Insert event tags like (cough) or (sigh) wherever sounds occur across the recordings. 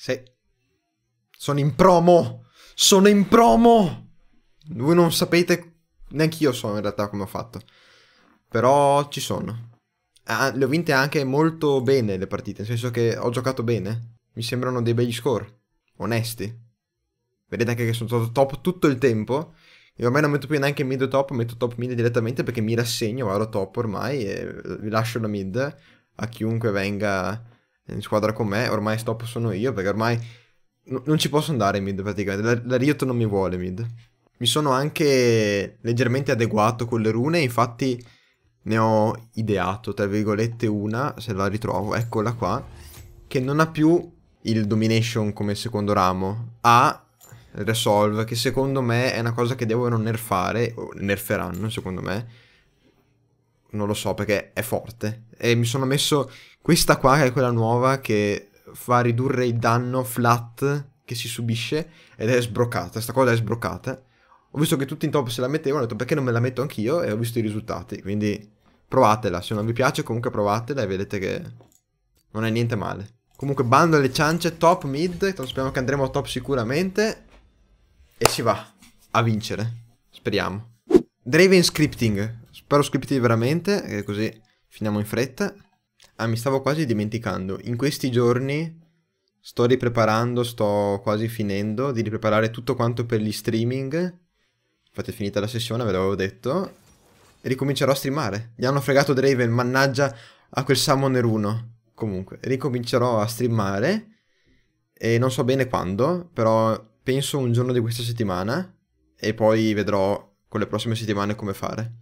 Sì. Sono in promo! Sono in promo! Voi non sapete, neanche io so in realtà come ho fatto. Però ci sono. Ah, le ho vinte anche molto bene le partite, nel senso che ho giocato bene. Mi sembrano dei begli score, onesti. Vedete anche che sono stato top tutto il tempo. E ormai non metto più neanche mid top, metto top mid direttamente perché mi rassegno, vado top ormai e lascio la mid a chiunque venga in squadra con me, ormai stop sono io perché ormai n- non ci posso andare mid praticamente, la, la Riot non mi vuole mid. Mi sono anche leggermente adeguato con le rune, infatti ne ho ideato, tra virgolette, una, se la ritrovo, eccola qua, che non ha più il domination come secondo ramo, ha resolve, che secondo me è una cosa che devono nerfare, o nerferanno secondo me, non lo so perché è forte. E mi sono messo questa qua che è quella nuova che fa ridurre il danno flat che si subisce ed è sbroccata, sta cosa è sbroccata. Ho visto che tutti in top se la mettevano, ho detto perché non me la metto anch'io e ho visto i risultati, quindi provatela, se non vi piace comunque provatela e vedete che non è niente male. Comunque bando alle ciance, top mid, speriamo che andremo a top sicuramente e si va a vincere, speriamo. Draven Scripting, Sparo scripti veramente, eh, così finiamo in fretta. Ah, mi stavo quasi dimenticando. In questi giorni sto ripreparando, sto quasi finendo di ripreparare tutto quanto per gli streaming. Infatti è finita la sessione, ve l'avevo detto. E ricomincerò a streamare. Gli hanno fregato Draven, mannaggia a quel Summoner 1. Comunque, ricomincerò a streamare. E non so bene quando, però penso un giorno di questa settimana. E poi vedrò con le prossime settimane come fare.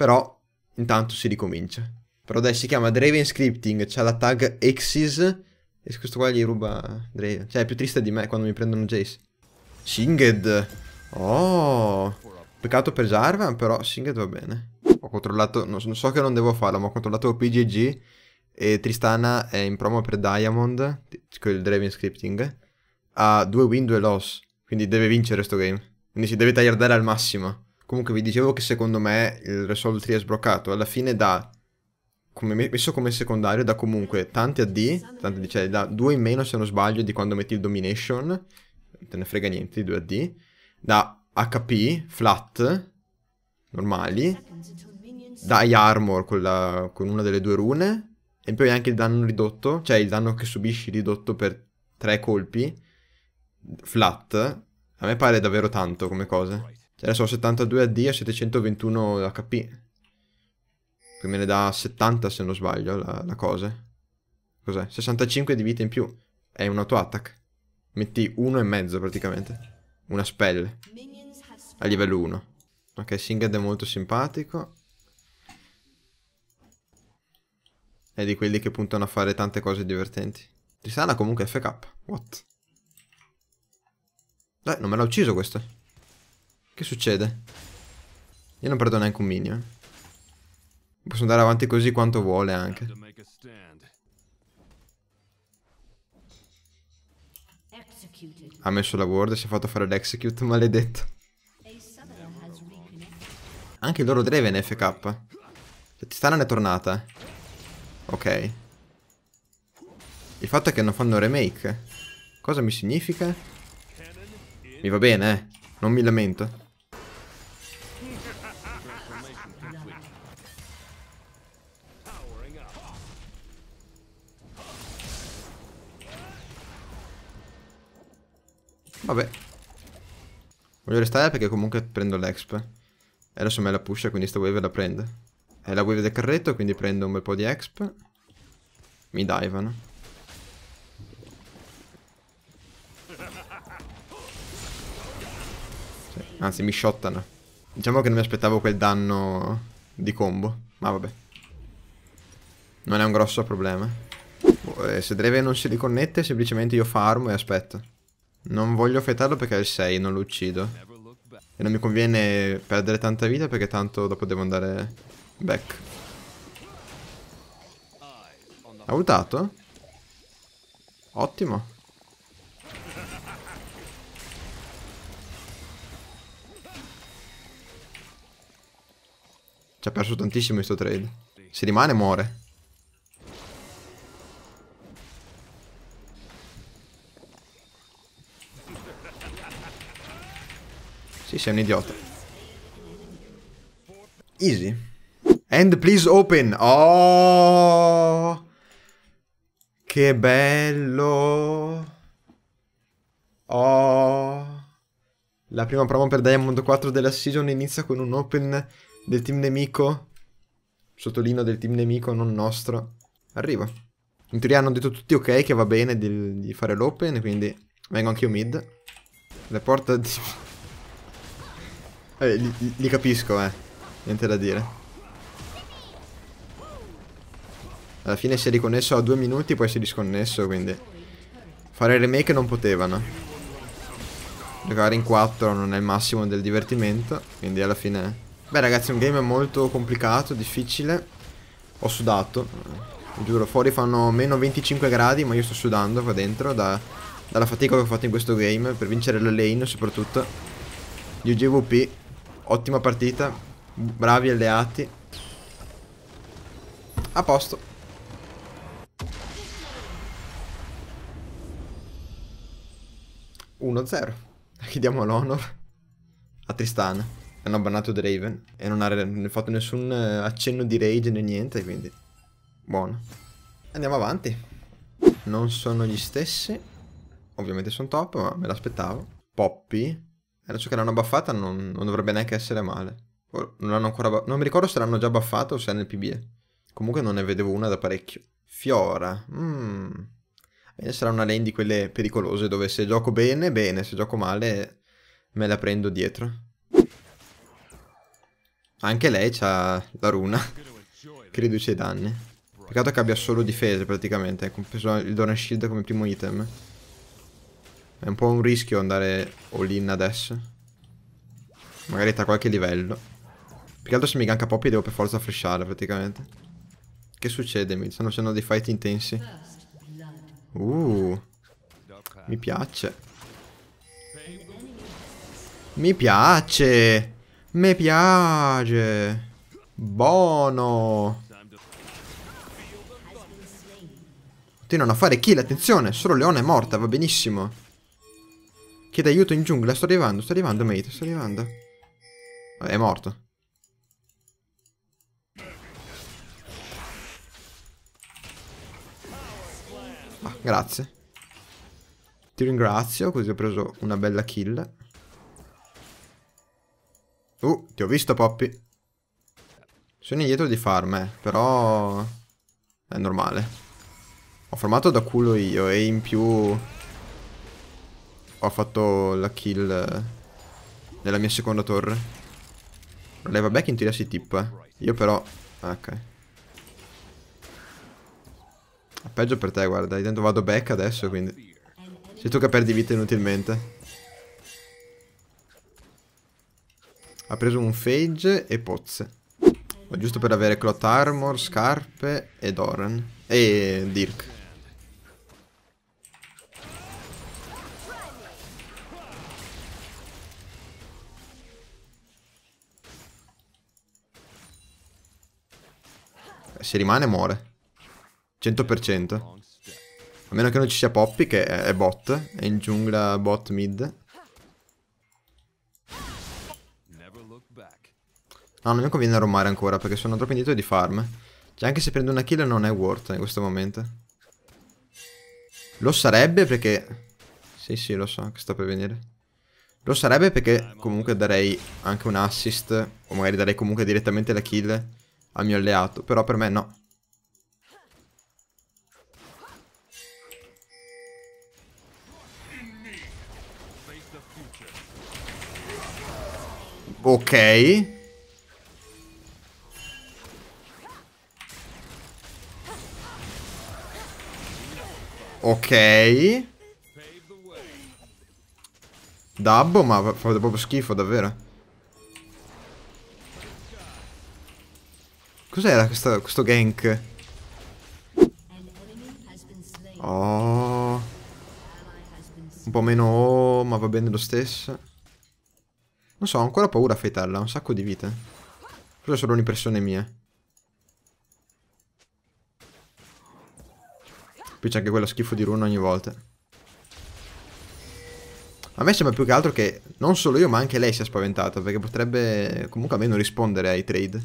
Però intanto si ricomincia. Però dai, si chiama Draven Scripting, c'ha la tag Exis e questo qua gli ruba Draven. Cioè è più triste di me quando mi prendono Jace. Singed. Oh. Peccato per Jarvan, però Singed va bene. Ho controllato, non so, che non devo farlo, ma ho controllato PGG e Tristana è in promo per Diamond, con il Draven Scripting. Ha due win, due loss, quindi deve vincere questo game. Quindi si deve tagliardare al massimo. Comunque vi dicevo che secondo me il Resolve 3 è sbloccato. Alla fine da... Come messo come secondario da comunque tanti AD, tanti, cioè da 2 in meno se non sbaglio di quando metti il Domination, te ne frega niente di 2 AD, da HP, flat, normali, dai Armor con, la, con una delle due rune, e poi anche il danno ridotto, cioè il danno che subisci ridotto per 3 colpi, flat, a me pare davvero tanto come cosa. Cioè, adesso ho 72 AD e 721 HP. Che me ne dà 70 se non sbaglio la, la cosa. Cos'è? 65 di vita in più. È un auto attack. Metti mezzo praticamente. Una spell. A livello 1. Ok, Singed è molto simpatico. È di quelli che puntano a fare tante cose divertenti. Tristana comunque FK. What? Beh, non me l'ha ucciso questo. Che succede? Io non perdo neanche un minion. Eh. Posso andare avanti così quanto vuole anche. Ha messo la ward e si è fatto fare l'execute, (laughs) maledetto. Anche il loro Draven FK. La cioè, titana è tornata. Eh. Ok. Il fatto è che non fanno remake. Cosa mi significa? Mi va bene, eh. Non mi lamento. Vabbè. Voglio restare perché comunque prendo l'exp. E adesso me la pusha, quindi sta wave la prende. È la wave del carretto, quindi prendo un bel po' di exp. Mi divano. Anzi, mi shottano. Diciamo che non mi aspettavo quel danno di combo, ma vabbè. Non è un grosso problema. Boh, eh, se Dreve non si riconnette, semplicemente io farmo e aspetto. Non voglio fetarlo perché è il 6, non lo uccido. E non mi conviene perdere tanta vita perché tanto dopo devo andare back. Ha ultato? Ottimo. Ci ha perso tantissimo questo trade. Se rimane muore. Sì, sei un idiota. Easy. And please open. Oh! Che bello. Oh! La prima promo per Diamond 4 della season inizia con un open del team nemico. sottolino del team nemico, non nostro. arrivo In teoria hanno detto tutti ok che va bene di, di fare l'open, quindi vengo anch'io mid. le porta di... Eh, li, li capisco, eh. Niente da dire. Alla fine si è riconnesso a due minuti, poi si è disconnesso, quindi... Fare remake non potevano. Giocare in 4 non è il massimo del divertimento, quindi alla fine Beh ragazzi, è un game molto complicato, difficile. Ho sudato. Giuro, fuori fanno meno 25 gradi, ma io sto sudando qua dentro da, dalla fatica che ho fatto in questo game per vincere la lane soprattutto. UGVP, ottima partita, bravi alleati. A posto. (laughs) Chiediamo l'honor a Tristana hanno bannato Draven e non ha fatto nessun eh, accenno di rage né niente, quindi buono. Andiamo avanti. Non sono gli stessi. Ovviamente sono top, ma me l'aspettavo. Poppy. Eh, adesso che l'hanno buffata non, non, dovrebbe neanche essere male. Non l'hanno ancora Non mi ricordo se l'hanno già buffata o se è nel PBE. Comunque non ne vedevo una da parecchio. Fiora. Mmm. Sarà una lane di quelle pericolose dove se gioco bene, bene, se gioco male me la prendo dietro. Anche lei ha la runa che riduce i danni. Peccato che abbia solo difese praticamente, compreso il Donor Shield come primo item. È un po' un rischio andare all-in adesso. Magari tra qualche livello. Più che altro se mi ganka Poppy devo per forza freshare praticamente. Che succede? Mi stanno facendo dei fight intensi. Uh, mi piace. Mi piace! Mi piace. Buono. Continuano a fare kill, attenzione, solo Leone è morta, va benissimo. Chiede aiuto in giungla, sto arrivando, sto arrivando mate, sto arrivando. È morto. Ah, grazie. Ti ringrazio, così ho preso una bella kill. Uh, ti ho visto, Poppy. Sono indietro di farme, eh, però... È normale. Ho formato da culo io e in più... Ho fatto la kill... Nella mia seconda torre. Lei vabbè in teoria si tippa. Eh. Io però... Ah, ok. Peggio per te, guarda. Io vado back adesso, quindi... Sei tu che perdi vita inutilmente. Ha preso un Fage e Pozze. giusto per avere Clot Armor, Scarpe e Doran. E Dirk. Eh, se rimane muore. 100%. A meno che non ci sia Poppy che è bot. È in giungla bot mid. Ah, non mi conviene romare ancora perché sono troppo indietro di farm. Cioè anche se prendo una kill non è worth in questo momento. Lo sarebbe perché... Sì, sì, lo so che sta per venire. Lo sarebbe perché comunque darei anche un assist o magari darei comunque direttamente la kill al mio alleato, però per me no. Ok. Ok. Dabbo, ma fa proprio schifo, davvero. Cos'era questo gank? Oh. Un po' meno oh, ma va bene lo stesso. Non so, ho ancora paura a Faitella, un sacco di vite. Forse è solo un'impressione mia. Poi c'è anche quello schifo di rune ogni volta. A me sembra più che altro che non solo io ma anche lei sia spaventata perché potrebbe comunque almeno rispondere ai trade.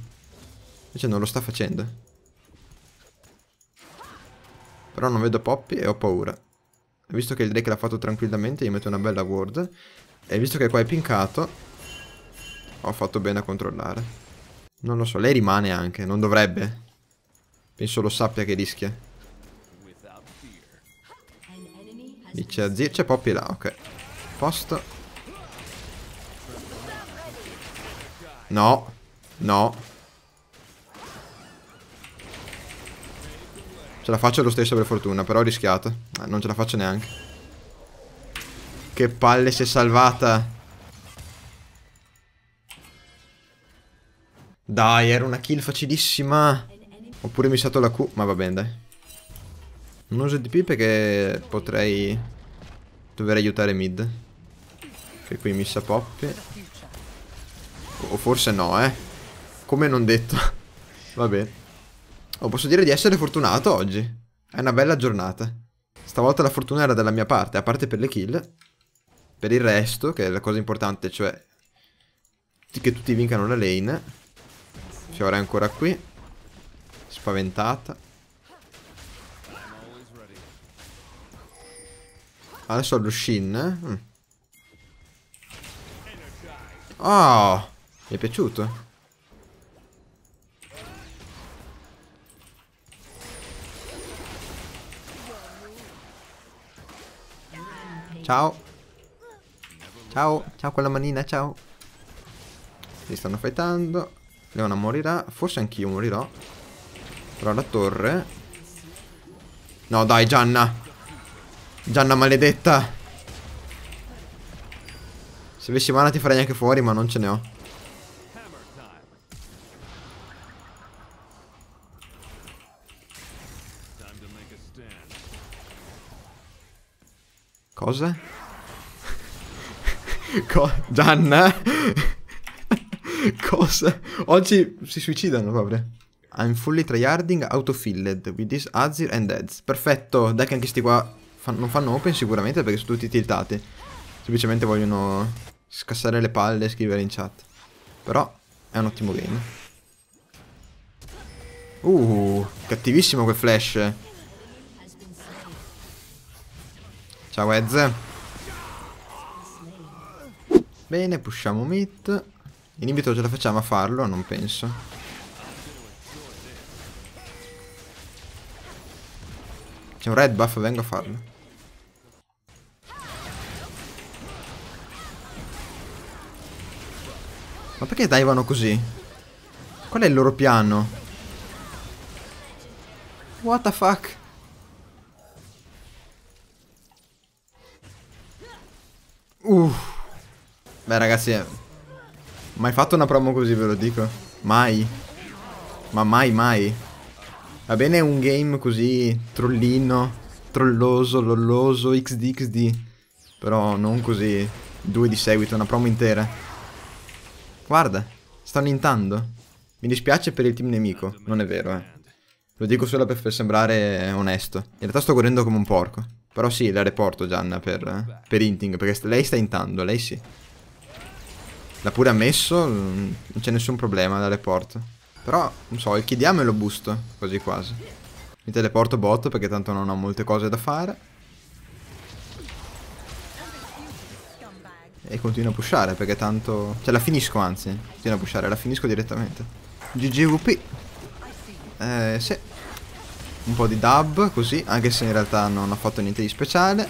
Invece non lo sta facendo. Però non vedo Poppy e ho paura. Visto che il Drake l'ha fatto tranquillamente gli metto una bella ward. E visto che qua è pincato ho fatto bene a controllare. Non lo so, lei rimane anche, non dovrebbe. Penso lo sappia che rischia. Dice a zio. C'è Poppy là, ok. Posto. No. No. Ce la faccio lo stesso per fortuna, però ho rischiato. Eh, non ce la faccio neanche. Che palle si è salvata. Dai, era una kill facilissima. Oppure mi è stato la Q, ma va bene dai. Non uso DP perché potrei dover aiutare mid. Che qui mi sa poppe. O forse no, eh. Come non detto. (laughs) Vabbè. Oh, posso dire di essere fortunato oggi. È una bella giornata. Stavolta la fortuna era dalla mia parte, a parte per le kill. Per il resto, che è la cosa importante, cioè... Che tutti vincano la lane. Fiora è ancora qui. Spaventata. Adesso ho lo Shin. Mm. Oh, mi è piaciuto. Ciao. Ciao, ciao quella manina, ciao. Si stanno fightando. Leona morirà. Forse anch'io morirò. Però la torre... No, dai, Gianna. Gianna maledetta Se avessi mana ti farei anche fuori ma non ce ne ho Cosa? (laughs) Co Gianna? (laughs) Cosa? Oggi si suicidano proprio I'm fully tryharding autofilled with this Azir and Eds Perfetto, dai che anche sti qua fanno, non fanno open sicuramente perché sono tutti tiltati. Semplicemente vogliono scassare le palle e scrivere in chat. Però è un ottimo game. Uh, cattivissimo quel flash. Ciao Ez. Bene, pushiamo mid. Inibito ce la facciamo a farlo? Non penso. C'è un red buff, vengo a farlo. Ma perché divano così? Qual è il loro piano? What the fuck? Uff. Beh ragazzi, eh, mai fatto una promo così ve lo dico. Mai. Ma mai mai. Va bene un game così trollino, trolloso, lolloso, xdxd. Però non così due di seguito, una promo intera. Guarda, sta nintando. Mi dispiace per il team nemico, non è vero, eh. Lo dico solo per far sembrare onesto. In realtà sto correndo come un porco. Però sì, la reporto Gianna per, per inting, perché lei sta intando, lei sì. L'ha pure ammesso, mm, non c'è nessun problema la report. Però, non so, il chiediamo e lo busto, così quasi. Mi teleporto bot perché tanto non ho molte cose da fare. e continuo a pushare perché tanto... Cioè la finisco anzi, continuo a pushare, la finisco direttamente. GGVP. Eh sì. Un po' di dub così, anche se in realtà non ho fatto niente di speciale.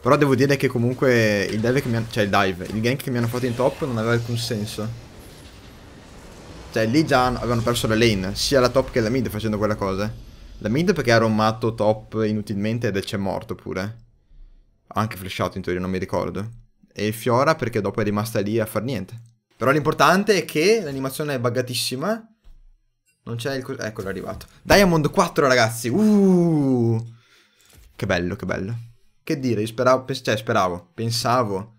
Però devo dire che comunque il dive che mi hanno... Cioè il dive, il gank che mi hanno fatto in top non aveva alcun senso. Cioè lì già avevano perso la lane, sia la top che la mid facendo quella cosa. La mid perché ha romato top inutilmente ed è c'è morto pure anche flashato in teoria, non mi ricordo. E Fiora perché dopo è rimasta lì a far niente. Però l'importante è che l'animazione è buggatissima. Non c'è il... Eccolo, eh, è arrivato. Diamond 4, ragazzi. Uh! Che bello, che bello. Che dire, io speravo... Cioè, speravo, pensavo.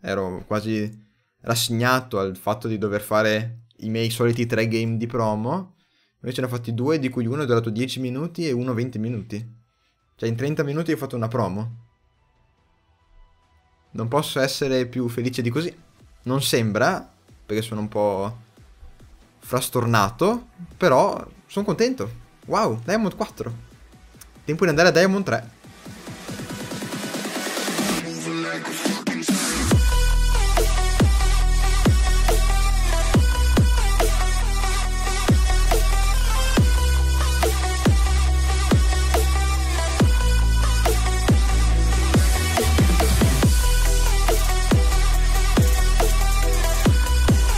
Ero quasi rassegnato al fatto di dover fare i miei soliti tre game di promo. Invece ne ho fatti due, di cui uno è durato 10 minuti e uno 20 minuti. Cioè, in 30 minuti ho fatto una promo. Non posso essere più felice di così. Non sembra, perché sono un po' frastornato, però sono contento. Wow, Diamond 4. Tempo di andare a Diamond 3.